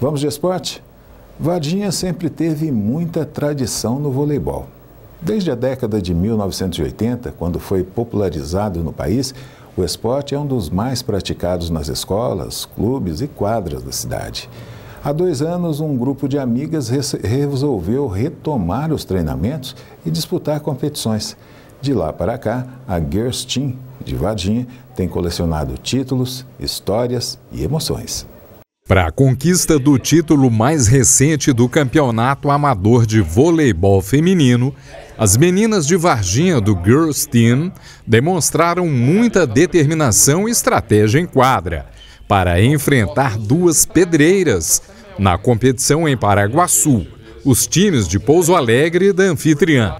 Vamos de esporte? Vadinha sempre teve muita tradição no voleibol. Desde a década de 1980, quando foi popularizado no país, o esporte é um dos mais praticados nas escolas, clubes e quadras da cidade. Há dois anos, um grupo de amigas resolveu retomar os treinamentos e disputar competições. De lá para cá, a Girls Team de Vadinha tem colecionado títulos, histórias e emoções para a conquista do título mais recente do Campeonato Amador de Voleibol Feminino, as meninas de Varginha do Girls Team demonstraram muita determinação e estratégia em quadra para enfrentar duas pedreiras na competição em Paraguaçu, os times de Pouso Alegre e da anfitriã.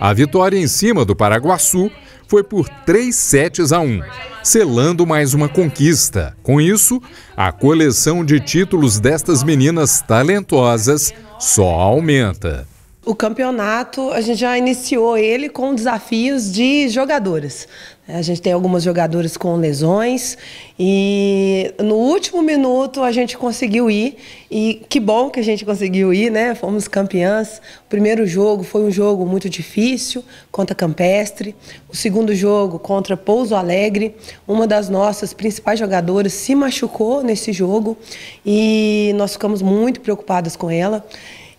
A vitória em cima do Paraguaçu foi por 3 sets a 1, selando mais uma conquista. Com isso, a coleção de títulos destas meninas talentosas só aumenta. O campeonato, a gente já iniciou ele com desafios de jogadoras. A gente tem algumas jogadoras com lesões e no último minuto a gente conseguiu ir e que bom que a gente conseguiu ir, né? Fomos campeãs. O primeiro jogo foi um jogo muito difícil contra Campestre, o segundo jogo contra Pouso Alegre. Uma das nossas principais jogadoras se machucou nesse jogo e nós ficamos muito preocupadas com ela.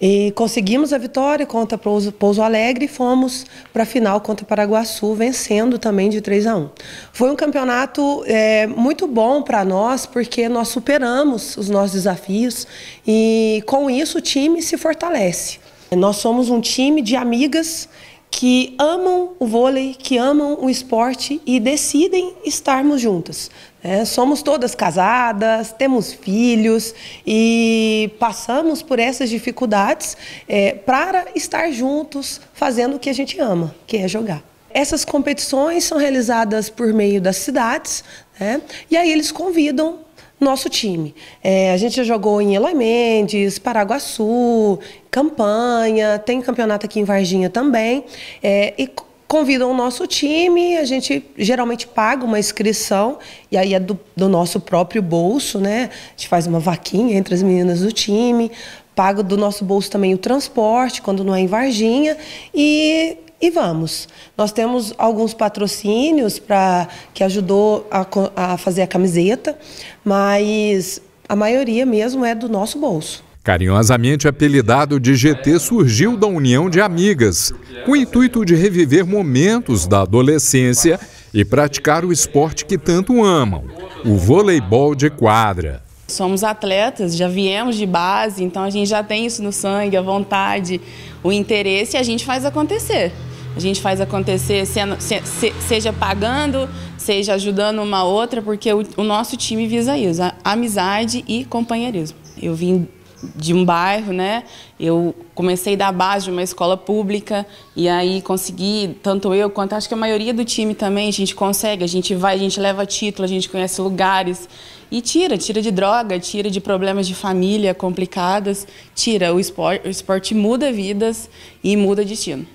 E conseguimos a vitória contra Pouso, Pouso Alegre e fomos para a final contra Paraguaçu, vencendo também de 3 a 1. Foi um campeonato é, muito bom para nós, porque nós superamos os nossos desafios e com isso o time se fortalece. Nós somos um time de amigas que amam o vôlei, que amam o esporte e decidem estarmos juntas. É, somos todas casadas, temos filhos e passamos por essas dificuldades é, para estar juntos fazendo o que a gente ama, que é jogar. Essas competições são realizadas por meio das cidades, né? e aí eles convidam nosso time. É, a gente já jogou em Eloy Mendes, Paraguaçu, Campanha, tem campeonato aqui em Varginha também. É, e convidam o nosso time, a gente geralmente paga uma inscrição, e aí é do, do nosso próprio bolso, né? A gente faz uma vaquinha entre as meninas do time, paga do nosso bolso também o transporte, quando não é em Varginha, e e vamos. Nós temos alguns patrocínios para que ajudou a, a fazer a camiseta, mas a maioria mesmo é do nosso bolso. Carinhosamente apelidado de GT, surgiu da união de amigas, com o intuito de reviver momentos da adolescência e praticar o esporte que tanto amam, o voleibol de quadra. Somos atletas, já viemos de base, então a gente já tem isso no sangue, a vontade, o interesse e a gente faz acontecer. A gente faz acontecer, sendo, se, seja pagando, seja ajudando uma outra, porque o, o nosso time visa isso, amizade e companheirismo. Eu vim de um bairro, né? Eu comecei da base de uma escola pública e aí consegui, tanto eu quanto acho que a maioria do time também, a gente consegue, a gente vai, a gente leva título, a gente conhece lugares e tira, tira de droga, tira de problemas de família complicadas, tira. O esporte, o esporte muda vidas e muda destino.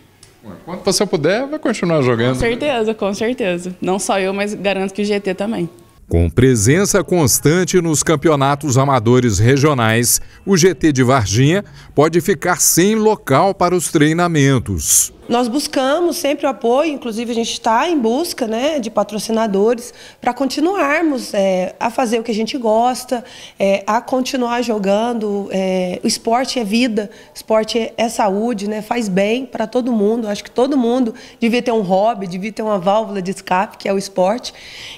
Quando você puder, vai continuar jogando. Com certeza, com certeza. Não só eu, mas garanto que o GT também. Com presença constante nos campeonatos amadores regionais, o GT de Varginha pode ficar sem local para os treinamentos. Nós buscamos sempre o apoio, inclusive a gente está em busca né, de patrocinadores para continuarmos é, a fazer o que a gente gosta, é, a continuar jogando. É, o esporte é vida, esporte é, é, saúde, né, faz bem para todo mundo. Acho que todo mundo devia ter um hobby, devia ter uma válvula de escape, que é o esporte.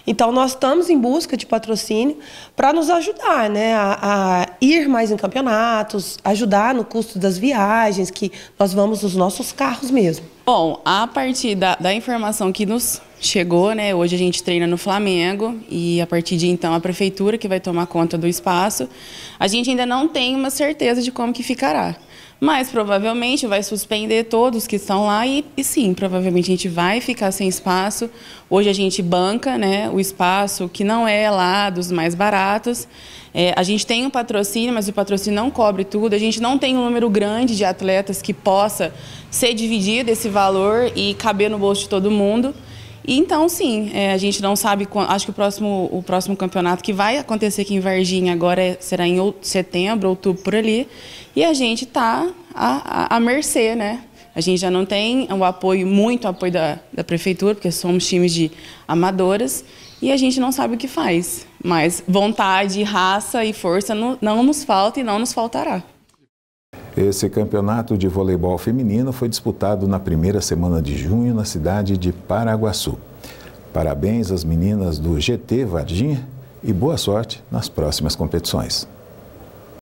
Então nós estamos em busca de patrocínio para nos ajudar né, a, a ir mais em campeonatos, ajudar no custo das viagens, que nós vamos nos nossos carros mesmo mesmo? Bom, a partir da, da informação que nos chegou, né? Hoje a gente treina no Flamengo e a partir de então a prefeitura que vai tomar conta do espaço. A gente ainda não tem uma certeza de como que ficará. Mas provavelmente vai suspender todos que estão lá e, e, sim, provavelmente a gente vai ficar sem espaço. Hoje a gente banca né, o espaço que não é lá dos mais baratos. É, a gente tem um patrocínio, mas o patrocínio não cobre tudo. A gente não tem um número grande de atletas que possa ser dividido esse valor e caber no bolso de todo mundo. E então, sim, é, a gente não sabe, acho que o próximo, o próximo campeonato que vai acontecer aqui em Varginha agora é, será em setembro, outubro, por ali, e a gente está à, à, à mercê, né? A gente já não tem o apoio, muito apoio da, da prefeitura, porque somos times de amadoras, e a gente não sabe o que faz. Mas vontade, raça e força não, não nos falta e não nos faltará. Esse campeonato de voleibol feminino foi disputado na primeira semana de junho na cidade de Paraguaçu. Parabéns às meninas do GT Varginha e boa sorte nas próximas competições.